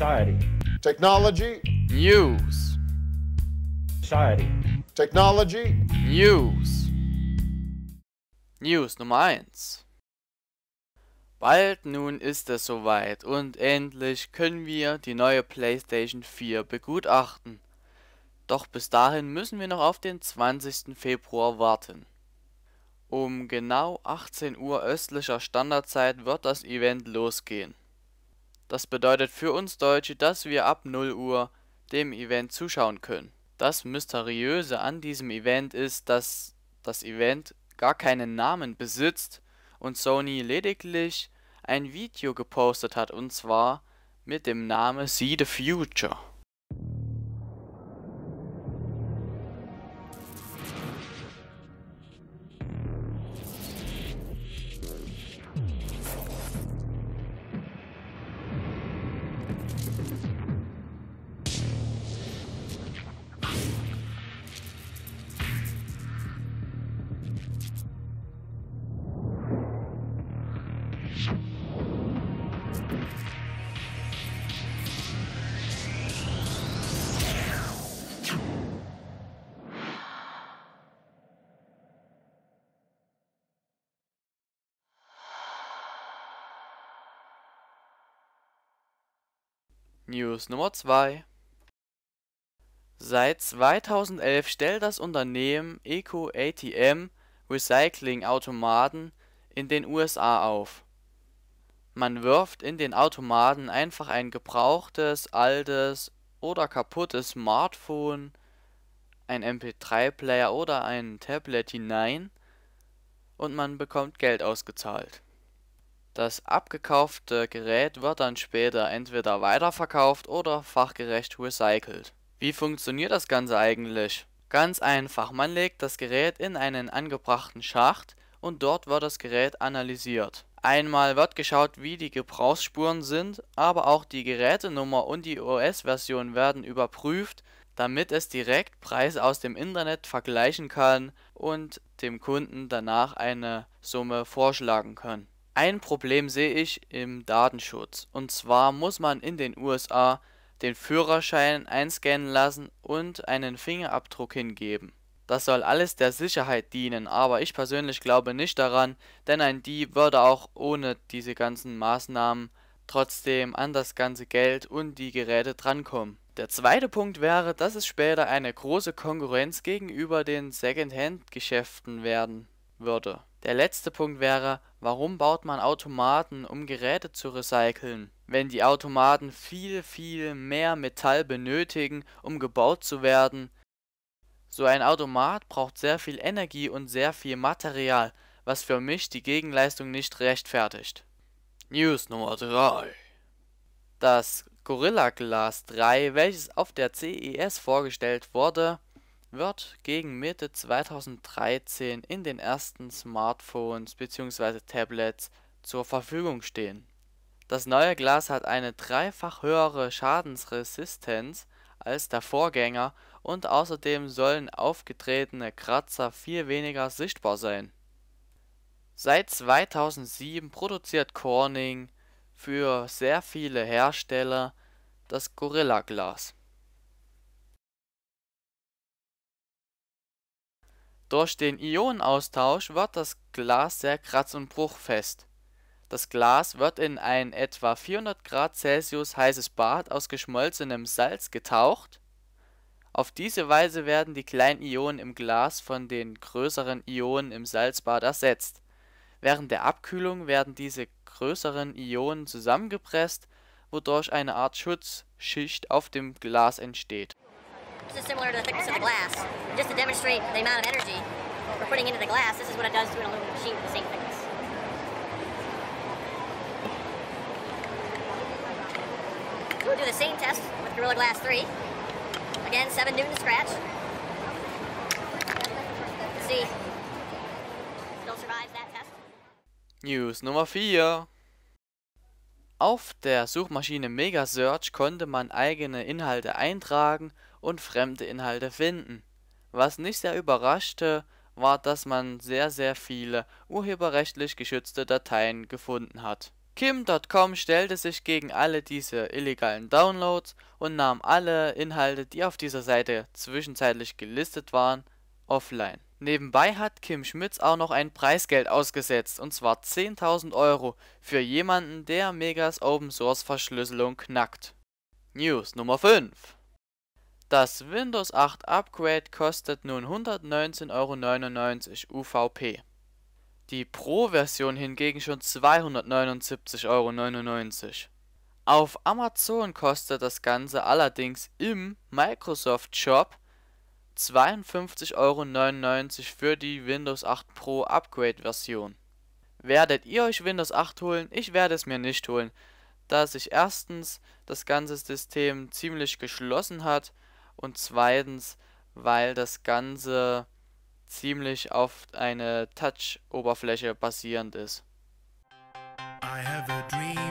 Society. Technology. News. Society. Technology. News. News Nummer 1. Bald nun ist es soweit und endlich können wir die neue PlayStation 4 begutachten. Doch bis dahin müssen wir noch auf den 20. Februar warten. Um genau 18 Uhr östlicher Standardzeit wird das Event losgehen. Das bedeutet für uns Deutsche, dass wir ab 0 Uhr dem Event zuschauen können. Das Mysteriöse an diesem Event ist, dass das Event gar keinen Namen besitzt und Sony lediglich ein Video gepostet hat und zwar mit dem Namen See the Future. News Nummer 2 Seit 2011 stellt das Unternehmen Eco ATM Recycling-Automaten in den USA auf. Man wirft in den Automaten einfach ein gebrauchtes, altes oder kaputtes Smartphone, ein MP3-Player oder ein Tablet hinein und man bekommt Geld ausgezahlt das abgekaufte Gerät wird dann später entweder weiterverkauft oder fachgerecht recycelt. Wie funktioniert das Ganze eigentlich? Ganz einfach, man legt das Gerät in einen angebrachten Schacht und dort wird das Gerät analysiert. Einmal wird geschaut, wie die Gebrauchsspuren sind, aber auch die Gerätenummer und die OS-Version werden überprüft, damit es direkt Preise aus dem Internet vergleichen kann und dem Kunden danach eine Summe vorschlagen kann. Ein Problem sehe ich im Datenschutz, und zwar muss man in den USA den Führerschein einscannen lassen und einen Fingerabdruck hingeben. Das soll alles der Sicherheit dienen, aber ich persönlich glaube nicht daran, denn ein Dieb würde auch ohne diese ganzen Maßnahmen trotzdem an das ganze Geld und die Geräte drankommen. Der zweite Punkt wäre, dass es später eine große Konkurrenz gegenüber den Secondhand-Geschäften werden würde. Der letzte Punkt wäre, Warum baut man Automaten, um Geräte zu recyceln, wenn die Automaten viel, viel mehr Metall benötigen, um gebaut zu werden? So ein Automat braucht sehr viel Energie und sehr viel Material, was für mich die Gegenleistung nicht rechtfertigt. News Nummer 3 Das Gorilla Glass 3, welches auf der CES vorgestellt wurde, wird gegen Mitte 2013 in den ersten Smartphones bzw. Tablets zur Verfügung stehen. Das neue Glas hat eine dreifach höhere Schadensresistenz als der Vorgänger und außerdem sollen aufgetretene Kratzer viel weniger sichtbar sein. Seit 2007 produziert Corning für sehr viele Hersteller das Gorilla Glas Durch den Ionenaustausch wird das Glas sehr kratz und bruchfest. Das Glas wird in ein etwa 400 Grad Celsius heißes Bad aus geschmolzenem Salz getaucht. Auf diese Weise werden die kleinen Ionen im Glas von den größeren Ionen im Salzbad ersetzt. Während der Abkühlung werden diese größeren Ionen zusammengepresst, wodurch eine Art Schutzschicht auf dem Glas entsteht depth is similar to the thickness of the glass. Just to demonstrate the amount of energy we're putting into the glass, this is what it does to an aluminum sheet with the same thickness. So we'll do the same test with Gorilla Glass 3. Again, 7 newton scratch. Let's see. Still survives that test. News Nummer 4 Auf der Suchmaschine Mega Search konnte man eigene Inhalte eintragen und fremde Inhalte finden. Was mich sehr überraschte, war, dass man sehr sehr viele urheberrechtlich geschützte Dateien gefunden hat. Kim.com stellte sich gegen alle diese illegalen Downloads und nahm alle Inhalte, die auf dieser Seite zwischenzeitlich gelistet waren, offline. Nebenbei hat Kim Schmitz auch noch ein Preisgeld ausgesetzt, und zwar 10.000 Euro für jemanden, der Megas Open Source Verschlüsselung knackt. News Nummer 5 das Windows 8 Upgrade kostet nun 119,99 Euro UVP. Die Pro-Version hingegen schon 279,99 Euro. Auf Amazon kostet das Ganze allerdings im Microsoft Shop 52,99 Euro für die Windows 8 Pro Upgrade Version. Werdet ihr euch Windows 8 holen? Ich werde es mir nicht holen, da sich erstens das ganze System ziemlich geschlossen hat und zweitens, weil das Ganze ziemlich auf eine Touch-Oberfläche basierend ist. I have a dream.